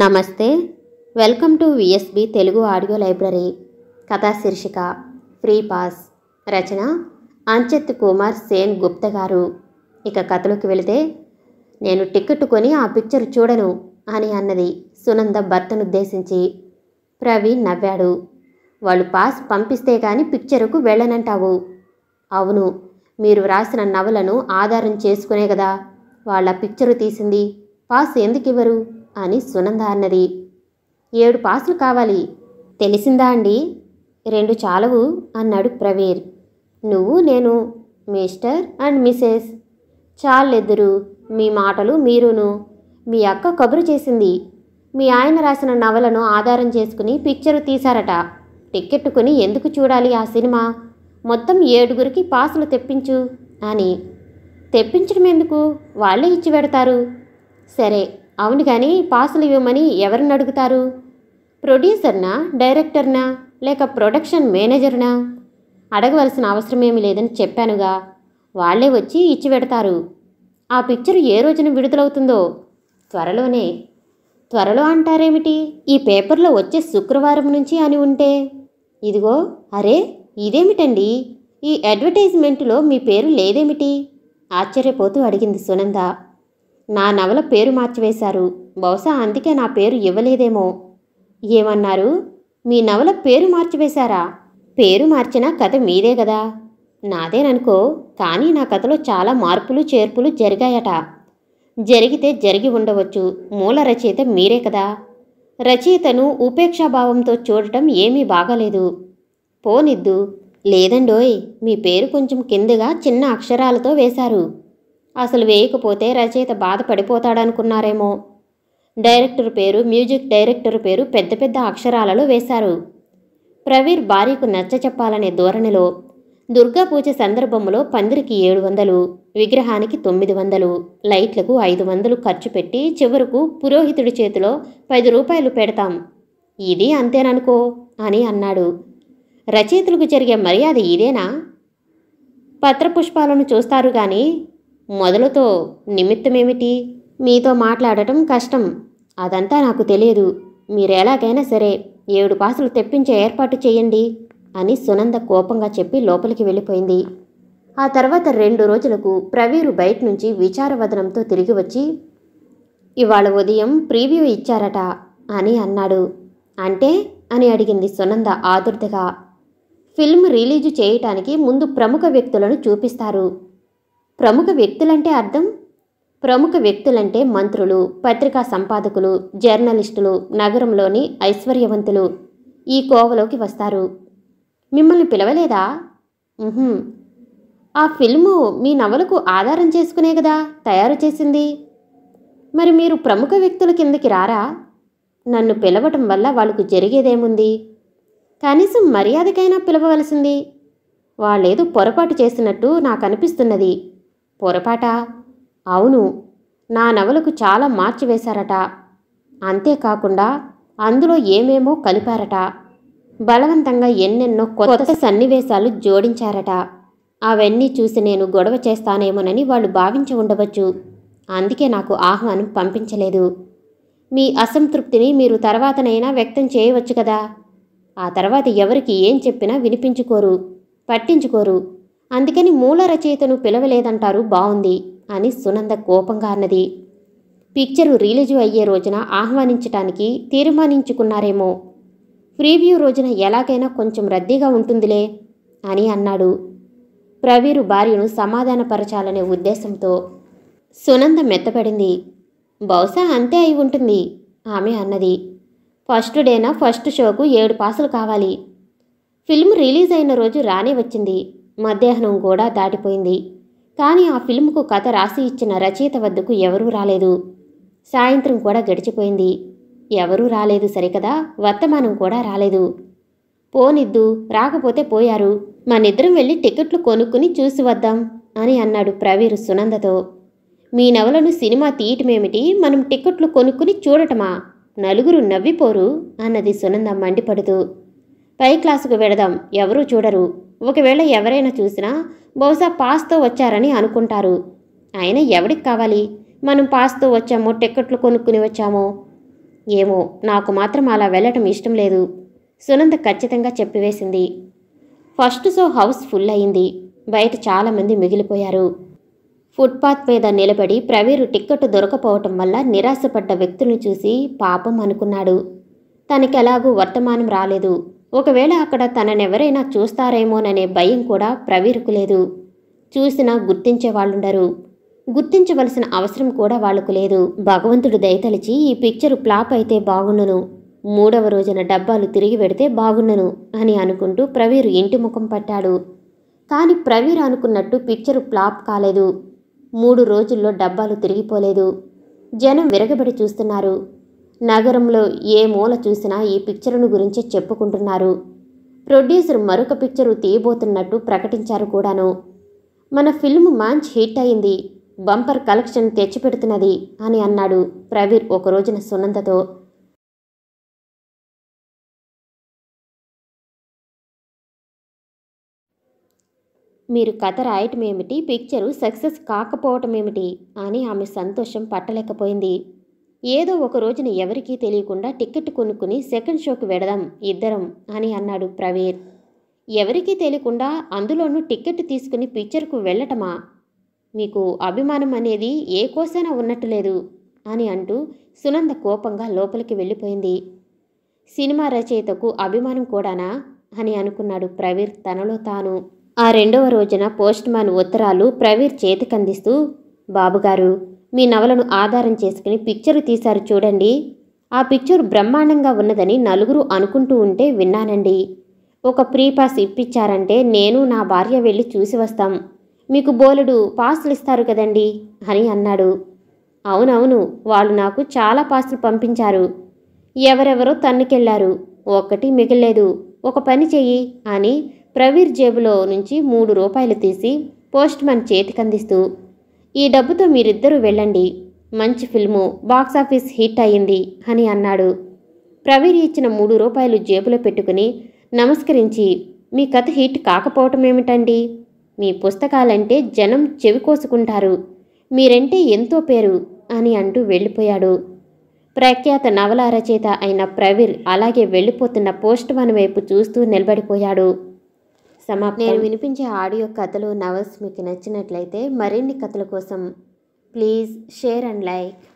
నమస్తే welcome to VSB Telugu audio library కథా శీర్షిక ఫ్రీ పాస్ రచన అంచెత్ కుమార్ సేన్ గుప్త గారు ఇక కథలోకి వెళితే నేను టికెట్ కొని ఆ పిక్చర్ చూడను అని అన్నది సునంద భర్తనుద్దేశించి ప్రవీణ్ నవ్వాడు వాళ్ళు పాస్ పంపిస్తే కానీ పిక్చరుకు వెళ్ళనంటావు అవును మీరు వ్రాసిన నవలను ఆధారం చేసుకునే కదా వాళ్ళ పిక్చరు తీసింది పాస్ ఎందుకు ఇవ్వరు అని సునంద అన్నది ఏడు పాసులు కావాలి తెలిసిందా అండి రెండు చాలవు అన్నాడు ప్రవీర్ నువ్వు నేను మిస్టర్ అండ్ మిసెస్ చాలెద్దురు మీ మాటలు మీరును మీ అక్క కబురు చేసింది మీ ఆయన రాసిన నవలను ఆధారం చేసుకుని పిక్చరు తీశారట టిక్కెట్టుకుని ఎందుకు చూడాలి ఆ సినిమా మొత్తం ఏడుగురికి పాసులు తెప్పించు అని తెప్పించడం ఎందుకు వాళ్ళే ఇచ్చి పెడతారు సరే అవును కానీ పాసులు ఇవ్వమని ఎవరిని అడుగుతారు ప్రొడ్యూసర్నా డైరెక్టర్నా లేక ప్రొడక్షన్ మేనేజర్నా అడగవలసిన అవసరం లేదని చెప్పానుగా వాళ్లే వచ్చి ఇచ్చి పెడతారు ఆ పిక్చర్ ఏ రోజున విడుదలవుతుందో త్వరలోనే త్వరలో అంటారేమిటి ఈ పేపర్లో వచ్చే శుక్రవారం నుంచి అని ఉంటే ఇదిగో అరే ఇదేమిటండి ఈ అడ్వర్టైజ్మెంట్లో మీ పేరు లేదేమిటి ఆశ్చర్యపోతూ అడిగింది సునంద నా నవల పేరు మార్చివేశారు బహుశా అందుకే నా పేరు ఇవ్వలేదేమో ఏమన్నారు మీ నవల పేరు మార్చివేశారా పేరు మార్చిన కథ మీదే కదా నాదేననుకో కానీ నా కథలో చాలా మార్పులు చేర్పులు జరిగాయట జరిగితే జరిగి ఉండవచ్చు మూల రచయిత మీరే కదా రచయితను ఉపేక్షాభావంతో చూడటం ఏమీ బాగలేదు పోనిద్దు లేదండోయ్ మీ పేరు కొంచెం కిందగా చిన్న అక్షరాలతో వేశారు అసలు వేయకపోతే రచయిత బాధపడిపోతాడనుకున్నారేమో డైరెక్టర్ పేరు మ్యూజిక్ డైరెక్టర్ పేరు పెద్ద పెద్ద అక్షరాలలో వేశారు ప్రవీర్ భార్యకు నచ్చ చెప్పాలనే ధోరణిలో దుర్గా పూజ సందర్భంలో పందిరికి ఏడు వందలు విగ్రహానికి తొమ్మిది వందలు లైట్లకు ఐదు వందలు ఖర్చు పెట్టి చివరకు పురోహితుడి చేతిలో పది రూపాయలు పెడతాం ఇది అంతేననుకో అని అన్నాడు రచయితలకు జరిగే మర్యాద ఇదేనా పత్రపుష్పాలను చూస్తారు కానీ మొదలుతో నిమిత్తమేమిటి మీతో మాట్లాడటం కష్టం అదంతా నాకు తెలియదు మీరెలాగైనా సరే ఏడు పాసులు తెప్పించే ఏర్పాటు చేయండి అని సునంద కోపంగా చెప్పి లోపలికి వెళ్ళిపోయింది ఆ తర్వాత రెండు రోజులకు ప్రవీరు బయట నుంచి విచారవదనంతో తిరిగి వచ్చి ఇవాళ ఉదయం ప్రీవ్యూ ఇచ్చారట అని అన్నాడు అంటే అని అడిగింది సునంద ఆదుర్దగా ఫిల్మ్ రిలీజు చేయటానికి ముందు ప్రముఖ వ్యక్తులను చూపిస్తారు ప్రముఖ వ్యక్తులంటే అర్థం ప్రముఖ వ్యక్తులంటే మంత్రులు పత్రికా సంపాదకులు జర్నలిస్టులు నగరంలోని ఐశ్వర్యవంతులు ఈ కోవలోకి వస్తారు మిమ్మల్ని పిలవలేదా ఆ ఫిల్ము మీ నవలకు ఆధారం చేసుకునే కదా తయారు చేసింది మరి మీరు ప్రముఖ వ్యక్తుల కిందకి రారా నన్ను పిలవటం వల్ల వాళ్ళకు జరిగేదేముంది కనీసం మర్యాదకైనా పిలవవలసింది వాళ్ళేదో పొరపాటు చేసినట్టు నాకు అనిపిస్తున్నది పొరపాట అవును నా నవలకు చాలా మార్చివేశారట అంతేకాకుండా అందులో ఏమేమో కలిపారట బలవంతంగా ఎన్నెన్నో కొత్త సన్నివేశాలు జోడించారట అవన్నీ చూసి నేను గొడవ చేస్తానేమోనని వాళ్ళు భావించి ఉండవచ్చు అందుకే నాకు ఆహ్వానం పంపించలేదు మీ అసంతృప్తిని మీరు తర్వాతనైనా వ్యక్తం చేయవచ్చు కదా ఆ తర్వాత ఎవరికి ఏం చెప్పినా వినిపించుకోరు పట్టించుకోరు అందుకని మూల రచయితను పిలవలేదంటారు బావుంది అని సునంద కోపంగా అన్నది పిక్చరు రిలీజ్ అయ్యే రోజున ఆహ్వానించటానికి తీర్మానించుకున్నారేమో ప్రీవ్యూ రోజున ఎలాగైనా కొంచెం రద్దీగా ఉంటుందిలే అని అన్నాడు ప్రవీరు భార్యను సమాధానపరచాలనే ఉద్దేశంతో సునంద మెత్తపడింది బహుశా అంతే అయి ఉంటుంది ఆమె అన్నది ఫస్ట్ డేనా ఫస్ట్ షోకు ఏడు పాసులు కావాలి ఫిల్మ్ రిలీజ్ అయిన రోజు రానే వచ్చింది మధ్యాహ్నం కూడా దాటిపోయింది కానీ ఆ ఫిల్మ్కు కథ రాసి ఇచ్చిన రచయిత వద్దకు ఎవరూ రాలేదు సాయంత్రం కూడా గడిచిపోయింది ఎవరూ రాలేదు సరికదా వర్తమానం కూడా రాలేదు పోనిద్దు రాకపోతే పోయారు మనిద్దరం వెళ్ళి టికెట్లు కొనుక్కుని చూసి వద్దాం అని అన్నాడు ప్రవీర్ సునందతో మీ నవలను సినిమా తీయటమేమిటి మనం టికెట్లు కొనుక్కుని చూడటమా నలుగురు నవ్విపోరు అన్నది సునంద మండిపడుతూ పై క్లాసుకు వెడదాం ఎవరూ చూడరు ఒకవేళ ఎవరైనా చూసినా బహుశా పాస్తో వచ్చారని అనుకుంటారు ఆయన ఎవడికి కావాలి మనం పాస్తో వచ్చామో టిక్కెట్లు కొనుక్కుని వచ్చామో ఏమో నాకు మాత్రం అలా వెళ్ళటం ఇష్టం లేదు సునంద ఖచ్చితంగా చెప్పివేసింది ఫస్ట్ షో హౌస్ ఫుల్ అయింది బయట చాలామంది మిగిలిపోయారు ఫుట్పాత్ మీద నిలబడి ప్రవీరు టిక్కెట్ దొరకపోవటం వల్ల నిరాశపడ్డ వ్యక్తులను చూసి పాపం అనుకున్నాడు తనకెలాగూ వర్తమానం రాలేదు ఒకవేళ అక్కడ తననెవరైనా చూస్తారేమోననే భయం కూడా ప్రవీర్కు లేదు చూసినా గుర్తించే వాళ్ళుండరు గుర్తించవలసిన అవసరం కూడా వాళ్లకు లేదు భగవంతుడు దయతలిచి ఈ పిక్చర్ ఫ్లాప్ అయితే బాగుండును మూడవ రోజున డబ్బాలు తిరిగి పెడితే బాగుండును అని అనుకుంటూ ప్రవీర్ ఇంటి ముఖం పట్టాడు కానీ ప్రవీర్ అనుకున్నట్టు పిక్చర్ ఫ్లాప్ కాలేదు మూడు రోజుల్లో డబ్బాలు తిరిగిపోలేదు జనం విరగబడి చూస్తున్నారు నగరంలో ఏ మూల చూసినా ఈ పిక్చర్ను గురించి చెప్పుకుంటున్నారు ప్రొడ్యూసర్ మరొక పిక్చరు తీయబోతున్నట్టు ప్రకటించారు కూడాను మన ఫిల్మ్ మంచి హిట్ అయింది బంపర్ కలెక్షన్ తెచ్చిపెడుతున్నది అని అన్నాడు ప్రవీర్ ఒకరోజున సునందతో మీరు కథ రాయటమేమిటి పిక్చరు సక్సెస్ కాకపోవటమేమిటి అని ఆమె సంతోషం పట్టలేకపోయింది ఏదో ఒక రోజున ఎవరికీ తెలియకుండా టికెట్ కొనుక్కుని సెకండ్ షోకి వెడదాం ఇద్దరం అని అన్నాడు ప్రవీర్ ఎవరికీ తెలియకుండా అందులోనూ టికెట్ తీసుకుని పిక్చర్కు వెళ్ళటమా మీకు అభిమానం అనేది ఏ కోసైనా ఉన్నట్టు లేదు అని అంటూ సునంద కోపంగా లోపలికి వెళ్ళిపోయింది సినిమా రచయితకు అభిమానం కూడానా అని అనుకున్నాడు ప్రవీర్ తనలో తాను ఆ రెండవ రోజున పోస్ట్మాన్ ఉత్తరాలు ప్రవీర్ చేతికందిస్తూ బాబుగారు మీ నవలను ఆధారం చేసుకుని పిక్చర్ తీశారు చూడండి ఆ పిక్చర్ బ్రహ్మాండంగా ఉన్నదని నలుగురు అనుకుంటూ ఉంటే విన్నానండి ఒక ప్రీ పాస్ ఇప్పించారంటే నేను నా భార్య వెళ్ళి చూసి వస్తాం మీకు బోలెడు పాస్లు ఇస్తారు కదండి అని అన్నాడు అవునవును వాళ్ళు నాకు చాలా పాస్లు పంపించారు ఎవరెవరో తన్నుకెళ్లారు ఒక్కటి మిగిలేదు ఒక పని చెయ్యి అని ప్రవీర్ జేబులో నుంచి మూడు రూపాయలు తీసి పోస్ట్మన్ చేతికందిస్తూ ఈ డబ్బుతో మీరిద్దరూ వెళ్ళండి మంచి ఫిల్ము బాక్సాఫీస్ హిట్ అయింది అని అన్నాడు ప్రవీర్ ఇచ్చిన మూడు రూపాయలు జేబులో పెట్టుకుని నమస్కరించి మీ కథ హిట్ కాకపోవటమేమిటండి మీ పుస్తకాలంటే జనం చెవి కోసుకుంటారు మీరంటే ఎంతో పేరు అని అంటూ వెళ్ళిపోయాడు ప్రఖ్యాత నవల రచయిత అయిన ప్రవీర్ అలాగే వెళ్ళిపోతున్న పోస్ట్ వైపు చూస్తూ నిలబడిపోయాడు సమాప్తం నేను వినిపించే ఆడియో కథలు నవల్స్ మీకు నచ్చినట్లయితే మరిన్ని కథల కోసం ప్లీజ్ షేర్ అండ్ లైక్